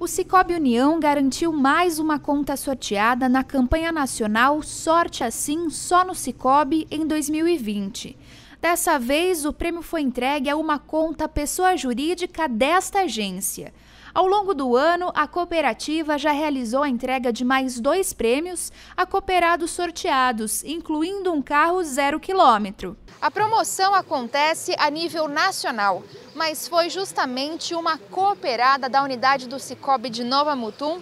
o Cicobi União garantiu mais uma conta sorteada na campanha nacional Sorte Assim Só no Cicobi em 2020. Dessa vez, o prêmio foi entregue a uma conta pessoa jurídica desta agência. Ao longo do ano, a cooperativa já realizou a entrega de mais dois prêmios a cooperados sorteados, incluindo um carro zero quilômetro. A promoção acontece a nível nacional, mas foi justamente uma cooperada da unidade do Cicobi de Nova Mutum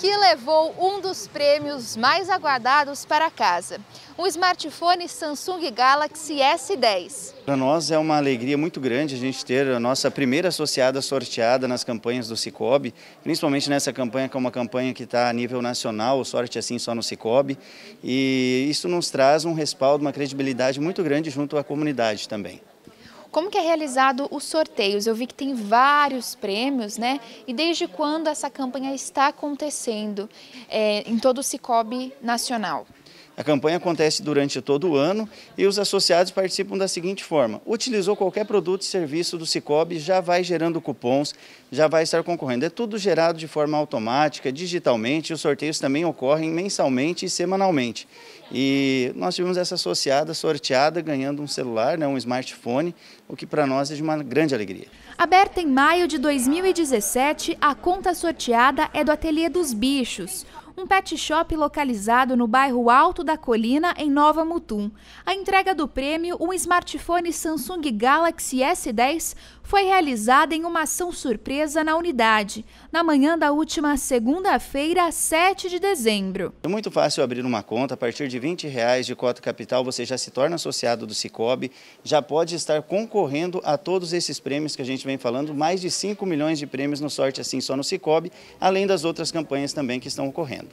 que levou um dos prêmios mais aguardados para casa, um smartphone Samsung Galaxy S10. Para nós é uma alegria muito grande a gente ter a nossa primeira associada sorteada nas campanhas do Cicobi, principalmente nessa campanha que é uma campanha que está a nível nacional, sorte é assim só no Cicobi, e isso nos traz um respaldo, uma credibilidade muito grande junto à comunidade também. Como que é realizado os sorteios? Eu vi que tem vários prêmios, né? E desde quando essa campanha está acontecendo é, em todo o Cicobi Nacional? A campanha acontece durante todo o ano e os associados participam da seguinte forma. Utilizou qualquer produto e serviço do Cicobi, já vai gerando cupons, já vai estar concorrendo. É tudo gerado de forma automática, digitalmente, os sorteios também ocorrem mensalmente e semanalmente. E nós tivemos essa associada sorteada ganhando um celular, né, um smartphone, o que para nós é de uma grande alegria. Aberta em maio de 2017, a conta sorteada é do Ateliê dos Bichos, um pet shop localizado no bairro Alto da Colina, em Nova Mutum. A entrega do prêmio, um smartphone Samsung Galaxy S10, foi realizada em uma ação surpresa na unidade, na manhã da última segunda-feira, 7 de dezembro. É muito fácil abrir uma conta, a partir de 20 reais de cota capital você já se torna associado do Cicobi, já pode estar concorrendo a todos esses prêmios que a gente vem falando, mais de 5 milhões de prêmios no Sorte Assim só no Cicobi, além das outras campanhas também que estão ocorrendo.